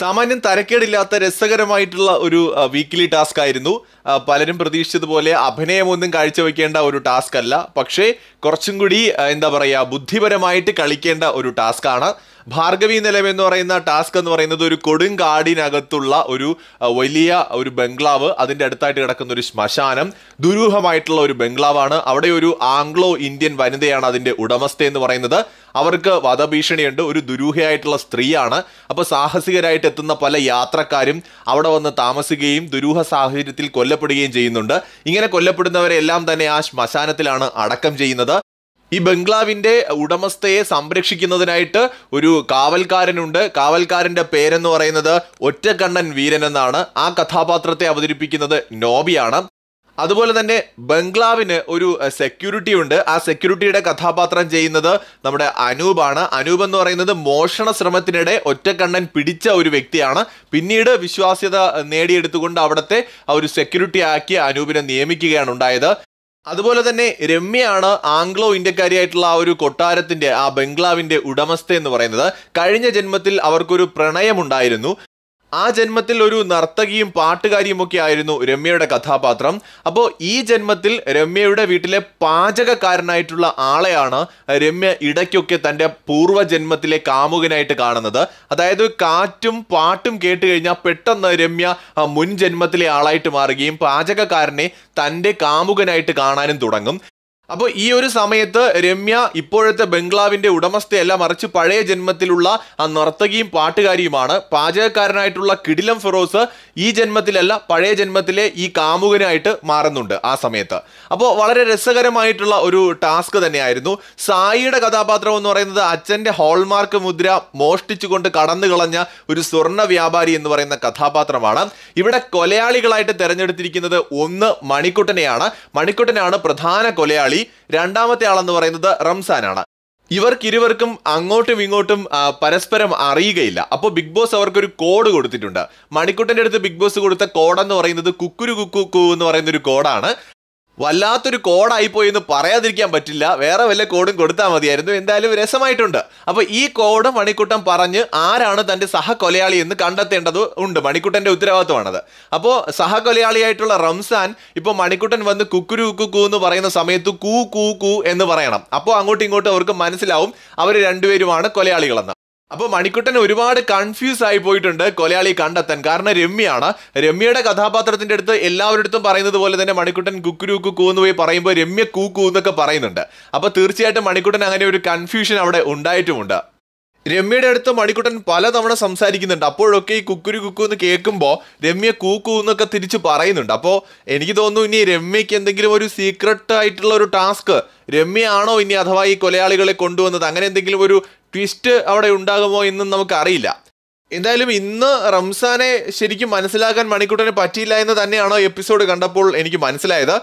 സാമാന്യം തരക്കേടില്ലാത്ത രസകരമായിട്ടുള്ള ഒരു വീക്കിലി ടാസ്ക് ആയിരുന്നു പലരും പ്രതീക്ഷിച്ചതുപോലെ അഭിനയമൊന്നും കാഴ്ചവെക്കേണ്ട ഒരു ടാസ്ക് അല്ല പക്ഷേ കുറച്ചും കൂടി എന്താ പറയുക ബുദ്ധിപരമായിട്ട് കളിക്കേണ്ട ഒരു ടാസ്ക് ആണ് ഭാർഗവി നിലയം എന്ന് പറയുന്ന ടാസ്ക് എന്ന് പറയുന്നത് ഒരു കൊടുങ്കാടിനകത്തുള്ള ഒരു വലിയ ഒരു ബംഗ്ലാവ് അതിൻ്റെ അടുത്തായിട്ട് കിടക്കുന്ന ഒരു ശ്മശാനം ദുരൂഹമായിട്ടുള്ള ഒരു ബംഗ്ലാവാണ് അവിടെ ഒരു ആംഗ്ലോ ഇന്ത്യൻ വനിതയാണ് അതിൻ്റെ ഉടമസ്ഥ എന്ന് പറയുന്നത് അവർക്ക് വധഭീഷണിയുണ്ട് ഒരു ദുരൂഹയായിട്ടുള്ള സ്ത്രീയാണ് അപ്പോൾ സാഹസികരായിട്ട് എത്തുന്ന പല യാത്രക്കാരും അവിടെ വന്ന് താമസിക്കുകയും ദുരൂഹ സാഹചര്യത്തിൽ കൊല്ലപ്പെടുകയും ചെയ്യുന്നുണ്ട് ഇങ്ങനെ കൊല്ലപ്പെടുന്നവരെല്ലാം തന്നെ ആ ശ്മശാനത്തിലാണ് അടക്കം ചെയ്യുന്നത് ഈ ബംഗ്ലാവിൻ്റെ ഉടമസ്ഥയെ സംരക്ഷിക്കുന്നതിനായിട്ട് ഒരു കാവൽക്കാരനുണ്ട് കാവൽക്കാരൻ്റെ പേരെന്ന് പറയുന്നത് ഒറ്റക്കണ്ണൻ വീരൻ എന്നാണ് ആ കഥാപാത്രത്തെ അവതരിപ്പിക്കുന്നത് നോബിയാണ് അതുപോലെ തന്നെ ബംഗ്ലാവിന് ഒരു സെക്യൂരിറ്റി ഉണ്ട് ആ സെക്യൂരിറ്റിയുടെ കഥാപാത്രം ചെയ്യുന്നത് നമ്മുടെ അനൂപാണ് അനൂപ് എന്ന് പറയുന്നത് മോഷണ ശ്രമത്തിനിടെ ഒറ്റക്കണ്ണൻ പിടിച്ച ഒരു വ്യക്തിയാണ് പിന്നീട് വിശ്വാസ്യത നേടിയെടുത്തുകൊണ്ട് അവിടുത്തെ ആ ഒരു സെക്യൂരിറ്റി ആക്കി അനൂപിനെ നിയമിക്കുകയാണ് ഉണ്ടായത് അതുപോലെ തന്നെ രമ്യയാണ് ആംഗ്ലോ ഇന്ത്യക്കാരിയായിട്ടുള്ള ആ ഒരു കൊട്ടാരത്തിന്റെ ആ ബംഗ്ലാവിന്റെ ഉടമസ്ഥ എന്ന് പറയുന്നത് കഴിഞ്ഞ ജന്മത്തിൽ അവർക്കൊരു പ്രണയമുണ്ടായിരുന്നു ആ ജന്മത്തിൽ ഒരു നർത്തകിയും പാട്ടുകാരിയും ഒക്കെ ആയിരുന്നു രമ്യയുടെ കഥാപാത്രം അപ്പോൾ ഈ ജന്മത്തിൽ രമ്യയുടെ വീട്ടിലെ പാചകക്കാരനായിട്ടുള്ള ആളെയാണ് രമ്യ ഇടയ്ക്കൊക്കെ തൻ്റെ പൂർവ്വജന്മത്തിലെ കാമുകനായിട്ട് കാണുന്നത് അതായത് കാറ്റും പാട്ടും കേട്ട് കഴിഞ്ഞാൽ പെട്ടെന്ന് രമ്യ മുൻ ജന്മത്തിലെ ആളായിട്ട് മാറുകയും പാചകക്കാരനെ തൻ്റെ കാമുകനായിട്ട് കാണാനും തുടങ്ങും അപ്പോൾ ഈ ഒരു സമയത്ത് രമ്യ ഇപ്പോഴത്തെ ബംഗ്ലാവിൻ്റെ ഉടമസ്ഥയല്ല മറിച്ച് പഴയ ജന്മത്തിലുള്ള ആ നർത്തകിയും പാട്ടുകാരിയുമാണ് പാചകക്കാരനായിട്ടുള്ള കിടിലം ഫിറോസ് ഈ ജന്മത്തിലല്ല പഴയ ജന്മത്തിലെ ഈ കാമുകനായിട്ട് മാറുന്നുണ്ട് ആ സമയത്ത് അപ്പോൾ വളരെ രസകരമായിട്ടുള്ള ഒരു ടാസ്ക് തന്നെയായിരുന്നു സായിയുടെ കഥാപാത്രം എന്ന് പറയുന്നത് അച്ഛൻ്റെ ഹോൾമാർക്ക് മുദ്ര മോഷ്ടിച്ചുകൊണ്ട് കടന്നു കളഞ്ഞ ഒരു സ്വർണ്ണ വ്യാപാരി എന്ന് പറയുന്ന കഥാപാത്രമാണ് ഇവിടെ കൊലയാളികളായിട്ട് തിരഞ്ഞെടുത്തിരിക്കുന്നത് ഒന്ന് മണിക്കുട്ടനെയാണ് മണിക്കുട്ടനാണ് പ്രധാന കൊലയാളി അലി രണ്ടാമത്തെ ആളെന്ന് പറയുന്നത് റംസാനാണ് ഇവർക്കിരുവർക്കും അങ്ങോട്ടും ഇങ്ങോട്ടും പരസ്പരം അറിയുകയില്ല അപ്പോൾ ബിഗ് ബോസ് അവർക്കൊരു കോഡ് കൊടുത്തിട്ടുണ്ട് മണിക്കുട്ടൻ്റെ അടുത്ത് ബിഗ് ബോസ് കൊടുത്ത കോഡെന്ന് പറയുന്നത് കുക്കുരു കുക്കു കു എന്ന് പറയുന്ന ഒരു കോഡാണ് വല്ലാത്തൊരു പോയി എന്ന് പറയാതിരിക്കാൻ പറ്റില്ല വേറെ വല്ല കോഡും കൊടുത്താൽ മതിയായിരുന്നു എന്തായാലും രസമായിട്ടുണ്ട് അപ്പോൾ ഈ കോഡ് മണിക്കുട്ടൻ പറഞ്ഞ് ആരാണ് തൻ്റെ സഹകൊലയാളി എന്ന് കണ്ടെത്തേണ്ടത് ഉണ്ട് മണിക്കുട്ടൻ്റെ ഉത്തരവാദിത്വമാണത് അപ്പോൾ സഹകൊലയാളിയായിട്ടുള്ള റംസാൻ ഇപ്പോൾ മണിക്കുട്ടൻ വന്ന് കുക്കുരു കുക്കു എന്ന് പറയുന്ന സമയത്ത് കൂ കൂ കൂ എന്ന് പറയണം അപ്പോൾ അങ്ങോട്ടും ഇങ്ങോട്ടും അവർക്ക് മനസ്സിലാവും അവർ രണ്ടുപേരുമാണ് കൊലയാളികളെന്ന് അപ്പൊ മണിക്കുട്ടൻ ഒരുപാട് കൺഫ്യൂസ് ആയി പോയിട്ടുണ്ട് കൊലയാളി കണ്ടെത്താൻ കാരണം രമ്യയാണ് രമ്യയുടെ കഥാപാത്രത്തിന്റെ അടുത്ത് എല്ലാവരുടെ പറയുന്നത് പോലെ തന്നെ മണിക്കുട്ടൻ കുക്കുരു കുക്കു എന്ന് പോയി പറയുമ്പോൾ രമ്യ കൂക്കു എന്നൊക്കെ പറയുന്നുണ്ട് അപ്പൊ തീർച്ചയായിട്ടും മണിക്കുട്ടൻ അങ്ങനെ ഒരു കൺഫ്യൂഷൻ അവിടെ ഉണ്ടായിട്ടുമുണ്ട് രമ്യയുടെ അടുത്ത് മണിക്കുട്ടൻ പലതവണ സംസാരിക്കുന്നുണ്ട് അപ്പോഴൊക്കെ ഈ കുക്കുരു കുക്കു എന്ന് കേൾക്കുമ്പോൾ രമ്യ കൂക്കു എന്നൊക്കെ തിരിച്ച് പറയുന്നുണ്ട് അപ്പോൾ എനിക്ക് തോന്നുന്നു ഇനി രമ്യയ്ക്ക് എന്തെങ്കിലും ഒരു സീക്രട്ട് ആയിട്ടുള്ള ഒരു ടാസ്ക് രമ്യയാണോ ഇനി അഥവാ ഈ കൊലയാളികളെ കൊണ്ടുവന്നത് അങ്ങനെ എന്തെങ്കിലും ഒരു ട്വിസ്റ്റ് അവിടെ ഉണ്ടാകുമോ എന്നും നമുക്കറിയില്ല എന്തായാലും ഇന്ന് റംസാനെ ശരിക്കും മനസ്സിലാക്കാൻ മണിക്കുട്ടനെ പറ്റിയില്ല എന്ന് തന്നെയാണോ എപ്പിസോഡ് കണ്ടപ്പോൾ എനിക്ക് മനസ്സിലായത്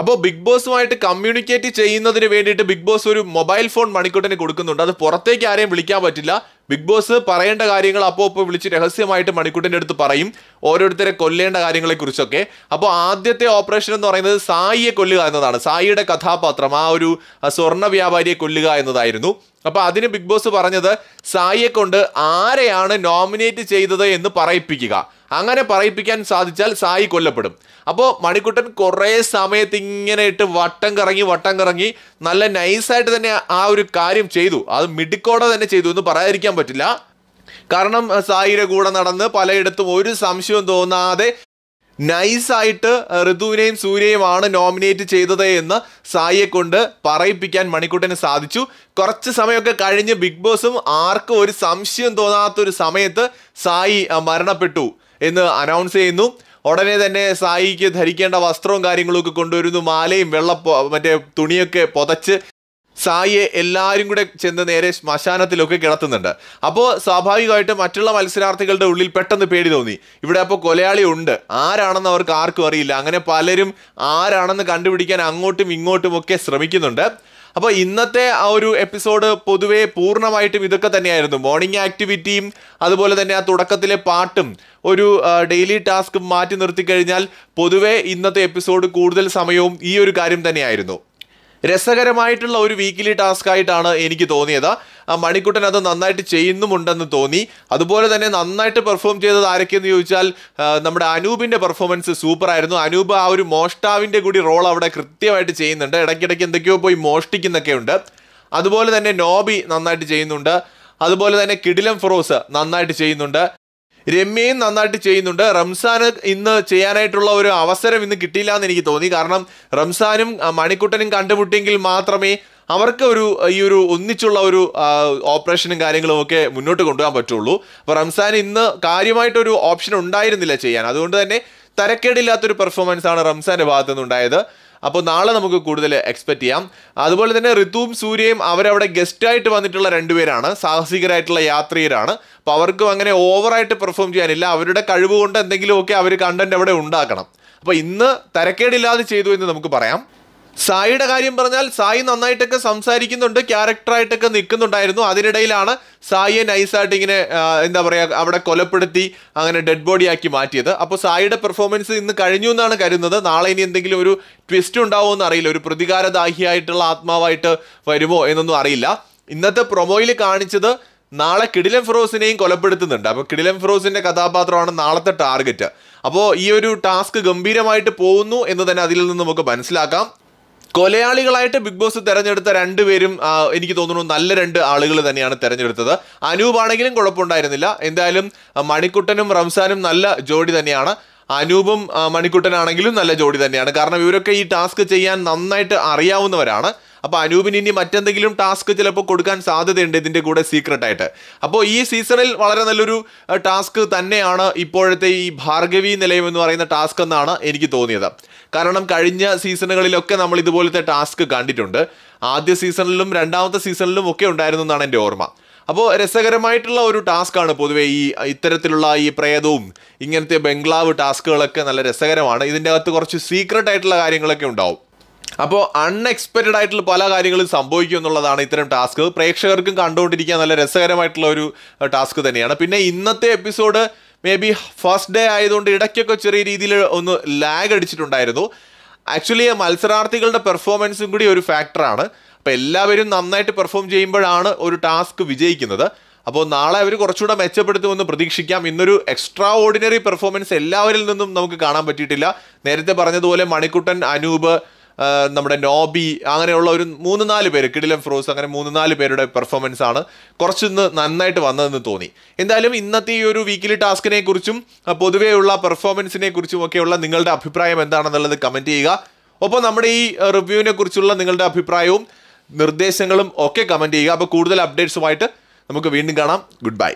അപ്പോൾ ബിഗ് ബോസുമായിട്ട് കമ്മ്യൂണിക്കേറ്റ് ചെയ്യുന്നതിന് വേണ്ടിയിട്ട് ബിഗ് ബോസ് ഒരു മൊബൈൽ ഫോൺ മണിക്കുട്ടനെ കൊടുക്കുന്നുണ്ട് അത് പുറത്തേക്ക് ആരെയും വിളിക്കാൻ പറ്റില്ല ബിഗ് ബോസ് പറയേണ്ട കാര്യങ്ങൾ അപ്പോൾ ഇപ്പോൾ വിളിച്ച് രഹസ്യമായിട്ട് മണിക്കുട്ടിൻ്റെ അടുത്ത് പറയും ഓരോരുത്തരെ കൊല്ലേണ്ട കാര്യങ്ങളെക്കുറിച്ചൊക്കെ അപ്പോൾ ആദ്യത്തെ ഓപ്പറേഷൻ എന്ന് പറയുന്നത് സായിയെ കൊല്ലുക എന്നതാണ് സായിയുടെ കഥാപാത്രം ആ ഒരു സ്വർണ്ണ വ്യാപാരിയെ കൊല്ലുക എന്നതായിരുന്നു അപ്പോൾ അതിന് ബിഗ് ബോസ് പറഞ്ഞത് സായിയെ കൊണ്ട് ആരെയാണ് നോമിനേറ്റ് ചെയ്തത് എന്ന് പറയിപ്പിക്കുക അങ്ങനെ പറയിപ്പിക്കാൻ സാധിച്ചാൽ സായി കൊല്ലപ്പെടും അപ്പോൾ മണിക്കുട്ടൻ കുറേ സമയത്ത് ഇങ്ങനെ ഇട്ട് വട്ടം കറങ്ങി വട്ടം കറങ്ങി നല്ല നൈസായിട്ട് തന്നെ ആ ഒരു കാര്യം ചെയ്തു അത് മിടുക്കോടെ തന്നെ ചെയ്തു എന്ന് പറയാതിരിക്കാൻ പറ്റില്ല കാരണം സായിയുടെ കൂടെ നടന്ന് പലയിടത്തും ഒരു സംശയവും തോന്നാതെ നൈസായിട്ട് ഋതുവിനെയും സൂര്യയുമാണ് നോമിനേറ്റ് ചെയ്തത് എന്ന് സായിയെ കൊണ്ട് പറയിപ്പിക്കാൻ മണിക്കുട്ടന് സാധിച്ചു കുറച്ച് സമയമൊക്കെ കഴിഞ്ഞ് ബിഗ് ബോസും ആർക്കും ഒരു സംശയം തോന്നാത്തൊരു സമയത്ത് സായി മരണപ്പെട്ടു എന്ന് അനൗൺസ് ചെയ്യുന്നു ഉടനെ തന്നെ സായിക്ക് ധരിക്കേണ്ട വസ്ത്രവും ഒക്കെ കൊണ്ടുവരുന്നു മാലയും വെള്ള മറ്റേ തുണിയൊക്കെ പുതച്ച് സായിയെ എല്ലാവരും കൂടെ ചെന്ന് നേരെ ശ്മശാനത്തിലൊക്കെ കിടത്തുന്നുണ്ട് അപ്പോൾ സ്വാഭാവികമായിട്ട് മറ്റുള്ള മത്സരാർത്ഥികളുടെ ഉള്ളിൽ പെട്ടെന്ന് പേടി തോന്നി ഇവിടെ അപ്പോൾ കൊലയാളി ഉണ്ട് ആരാണെന്ന് അവർക്ക് ആർക്കും അറിയില്ല അങ്ങനെ പലരും ആരാണെന്ന് കണ്ടുപിടിക്കാൻ അങ്ങോട്ടും ഇങ്ങോട്ടും ഒക്കെ ശ്രമിക്കുന്നുണ്ട് അപ്പോൾ ഇന്നത്തെ ആ ഒരു എപ്പിസോഡ് പൊതുവേ പൂർണ്ണമായിട്ടും ഇതൊക്കെ തന്നെയായിരുന്നു മോർണിംഗ് ആക്ടിവിറ്റിയും അതുപോലെ തന്നെ ആ തുടക്കത്തിലെ പാട്ടും ഒരു ഡെയിലി ടാസ്ക് മാറ്റി നിർത്തി കഴിഞ്ഞാൽ പൊതുവേ ഇന്നത്തെ എപ്പിസോഡ് കൂടുതൽ സമയവും ഈ ഒരു കാര്യം തന്നെയായിരുന്നു രസകരമായിട്ടുള്ള ഒരു വീക്കിലി ടാസ്ക് ആയിട്ടാണ് എനിക്ക് തോന്നിയത് ആ മണിക്കുട്ടൻ അത് നന്നായിട്ട് ചെയ്യുന്നുമുണ്ടെന്ന് തോന്നി അതുപോലെ തന്നെ നന്നായിട്ട് പെർഫോം ചെയ്തത് ആരൊക്കെയെന്ന് ചോദിച്ചാൽ നമ്മുടെ അനൂപിൻ്റെ പെർഫോമൻസ് സൂപ്പറായിരുന്നു അനൂപ് ആ ഒരു മോഷ്ടാവിൻ്റെ കൂടി റോൾ അവിടെ കൃത്യമായിട്ട് ചെയ്യുന്നുണ്ട് ഇടയ്ക്കിടയ്ക്ക് എന്തൊക്കെയോ പോയി മോഷ്ടിക്കുന്നൊക്കെ ഉണ്ട് അതുപോലെ തന്നെ നോബി നന്നായിട്ട് ചെയ്യുന്നുണ്ട് അതുപോലെ തന്നെ കിഡിലം ഫ്രോസ് നന്നായിട്ട് ചെയ്യുന്നുണ്ട് രമ്യയും നന്നായിട്ട് ചെയ്യുന്നുണ്ട് റംസാന് ഇന്ന് ചെയ്യാനായിട്ടുള്ള ഒരു അവസരം ഇന്ന് കിട്ടിയില്ല എന്ന് എനിക്ക് തോന്നി കാരണം റംസാനും മണിക്കുട്ടനും കണ്ടുമുട്ടിയെങ്കിൽ മാത്രമേ അവർക്ക് ഒരു ഈ ഒരു ഒന്നിച്ചുള്ള ഒരു ഓപ്പറേഷനും കാര്യങ്ങളും ഒക്കെ മുന്നോട്ട് കൊണ്ടുപോകാൻ പറ്റുള്ളൂ അപ്പോൾ റംസാൻ ഇന്ന് കാര്യമായിട്ടൊരു ഓപ്ഷൻ ഉണ്ടായിരുന്നില്ല ചെയ്യാൻ അതുകൊണ്ട് തന്നെ തരക്കേടില്ലാത്തൊരു പെർഫോമൻസ് ആണ് റംസാൻ്റെ ഭാഗത്തു നിന്നുണ്ടായത് അപ്പോൾ നാളെ നമുക്ക് കൂടുതൽ എക്സ്പെക്റ്റ് ചെയ്യാം അതുപോലെ തന്നെ ഋതുവും സൂര്യയും അവരവിടെ ഗസ്റ്റായിട്ട് വന്നിട്ടുള്ള രണ്ടുപേരാണ് സാഹസികരായിട്ടുള്ള യാത്രികരാണ് അപ്പോൾ അവർക്കും അങ്ങനെ ഓവറായിട്ട് പെർഫോം ചെയ്യാനില്ല അവരുടെ കഴിവ് കൊണ്ട് എന്തെങ്കിലുമൊക്കെ അവർ കണ്ടന്റ് അവിടെ ഉണ്ടാക്കണം അപ്പോൾ ഇന്ന് തരക്കേടില്ലാതെ ചെയ്തു എന്ന് നമുക്ക് പറയാം സായിയുടെ കാര്യം പറഞ്ഞാൽ സായി നന്നായിട്ടൊക്കെ സംസാരിക്കുന്നുണ്ട് ക്യാരക്ടറായിട്ടൊക്കെ നിൽക്കുന്നുണ്ടായിരുന്നു അതിനിടയിലാണ് സായിയെ നൈസായിട്ട് ഇങ്ങനെ എന്താ പറയുക അവിടെ കൊലപ്പെടുത്തി അങ്ങനെ ഡെഡ് ബോഡി ആക്കി മാറ്റിയത് അപ്പോൾ സായിയുടെ പെർഫോമൻസ് ഇന്ന് കഴിഞ്ഞു എന്നാണ് കരുതുന്നത് നാളെ ഇനി എന്തെങ്കിലും ഒരു ട്വിസ്റ്റ് ഉണ്ടാവുമെന്ന് അറിയില്ല ഒരു പ്രതികാരദാഹിയായിട്ടുള്ള ആത്മാവായിട്ട് വരുമോ എന്നൊന്നും അറിയില്ല ഇന്നത്തെ പ്രൊമോയിൽ കാണിച്ചത് നാളെ കിടിലൻ ഫിറോസിനെയും കൊലപ്പെടുത്തുന്നുണ്ട് അപ്പോൾ കിടിലൻ ഫിറോസിൻ്റെ കഥാപാത്രമാണ് നാളത്തെ ടാർഗറ്റ് അപ്പോൾ ഈ ഒരു ടാസ്ക് ഗംഭീരമായിട്ട് പോകുന്നു എന്ന് തന്നെ അതിൽ നിന്ന് നമുക്ക് മനസ്സിലാക്കാം കൊലയാളികളായിട്ട് ബിഗ് ബോസ് തെരഞ്ഞെടുത്ത രണ്ടുപേരും എനിക്ക് തോന്നുന്നു നല്ല രണ്ട് ആളുകൾ തന്നെയാണ് തെരഞ്ഞെടുത്തത് അനൂപാണെങ്കിലും കുഴപ്പമുണ്ടായിരുന്നില്ല എന്തായാലും മണിക്കുട്ടനും റംസാനും നല്ല ജോഡി തന്നെയാണ് അനൂപും മണിക്കുട്ടനാണെങ്കിലും നല്ല ജോഡി തന്നെയാണ് കാരണം ഇവരൊക്കെ ഈ ടാസ്ക് ചെയ്യാൻ നന്നായിട്ട് അറിയാവുന്നവരാണ് അപ്പോൾ അനൂപിന് ഇനി മറ്റെന്തെങ്കിലും ടാസ്ക് ചിലപ്പോൾ കൊടുക്കാൻ സാധ്യതയുണ്ട് ഇതിൻ്റെ കൂടെ സീക്രട്ടായിട്ട് അപ്പോൾ ഈ സീസണിൽ വളരെ നല്ലൊരു ടാസ്ക് തന്നെയാണ് ഇപ്പോഴത്തെ ഈ ഭാർഗവി നിലയം എന്ന് പറയുന്ന ടാസ്ക് എന്നാണ് എനിക്ക് തോന്നിയത് കാരണം കഴിഞ്ഞ സീസണുകളിലൊക്കെ നമ്മൾ ഇതുപോലത്തെ ടാസ്ക് കണ്ടിട്ടുണ്ട് ആദ്യ സീസണിലും രണ്ടാമത്തെ സീസണിലും ഒക്കെ ഉണ്ടായിരുന്നു എന്നാണ് എൻ്റെ ഓർമ്മ അപ്പോൾ രസകരമായിട്ടുള്ള ഒരു ടാസ്ക്കാണ് പൊതുവേ ഈ ഇത്തരത്തിലുള്ള ഈ പ്രേതവും ഇങ്ങനത്തെ ബംഗ്ലാവ് ടാസ്കുകളൊക്കെ നല്ല രസകരമാണ് ഇതിൻ്റെ അകത്ത് കുറച്ച് സീക്രട്ട് ആയിട്ടുള്ള കാര്യങ്ങളൊക്കെ ഉണ്ടാവും അപ്പോൾ അൺഎക്സ്പെക്റ്റഡ് ആയിട്ടുള്ള പല കാര്യങ്ങളും സംഭവിക്കും എന്നുള്ളതാണ് ഇത്തരം ടാസ്ക് പ്രേക്ഷകർക്കും കണ്ടുകൊണ്ടിരിക്കാൻ നല്ല രസകരമായിട്ടുള്ള ഒരു ടാസ്ക് തന്നെയാണ് പിന്നെ ഇന്നത്തെ episode may be first day ആയതുകൊണ്ട് ഇടയ്ക്കൊക്കെ ചെറിയ രീതിയിൽ ഒന്ന് ലാഗ് അടിച്ചിട്ടുണ്ടായിരുന്നു ആക്ച്വലി മത്സരാർത്ഥികളുടെ പെർഫോമൻസും കൂടി ഒരു ഫാക്ടറാണ് അപ്പോൾ എല്ലാവരും നന്നായിട്ട് പെർഫോം ചെയ്യുമ്പോഴാണ് ഒരു ടാസ്ക് വിജയിക്കുന്നത് അപ്പോൾ നാളെ അവർ കുറച്ചുകൂടെ മെച്ചപ്പെടുത്തുമെന്ന് പ്രതീക്ഷിക്കാം ഇന്നൊരു എക്സ്ട്രാ ഓർഡിനറി പെർഫോമൻസ് എല്ലാവരിൽ നിന്നും നമുക്ക് കാണാൻ പറ്റിയിട്ടില്ല നേരത്തെ പറഞ്ഞതുപോലെ മണിക്കുട്ടൻ അനൂപ് നമ്മുടെ നോബി അങ്ങനെയുള്ള ഒരു മൂന്ന് നാല് പേര് കിടിലം ഫ്രോസ് അങ്ങനെ മൂന്ന് നാല് പേരുടെ പെർഫോമൻസ് ആണ് കുറച്ചൊന്ന് നന്നായിട്ട് വന്നതെന്ന് തോന്നി എന്തായാലും ഇന്നത്തെ ഈ ഒരു വീക്കിലി ടാസ്കിനെ കുറിച്ചും പൊതുവെയുള്ള പെർഫോമൻസിനെ കുറിച്ചും ഒക്കെയുള്ള നിങ്ങളുടെ അഭിപ്രായം എന്താണെന്നുള്ളത് കമൻറ്റ് ചെയ്യുക ഒപ്പം നമ്മുടെ ഈ റിവ്യൂവിനെ കുറിച്ചുള്ള നിങ്ങളുടെ അഭിപ്രായവും നിർദ്ദേശങ്ങളും ഒക്കെ കമൻറ്റ് ചെയ്യുക അപ്പോൾ കൂടുതൽ അപ്ഡേറ്റ്സുമായിട്ട് നമുക്ക് വീണ്ടും കാണാം ഗുഡ് ബൈ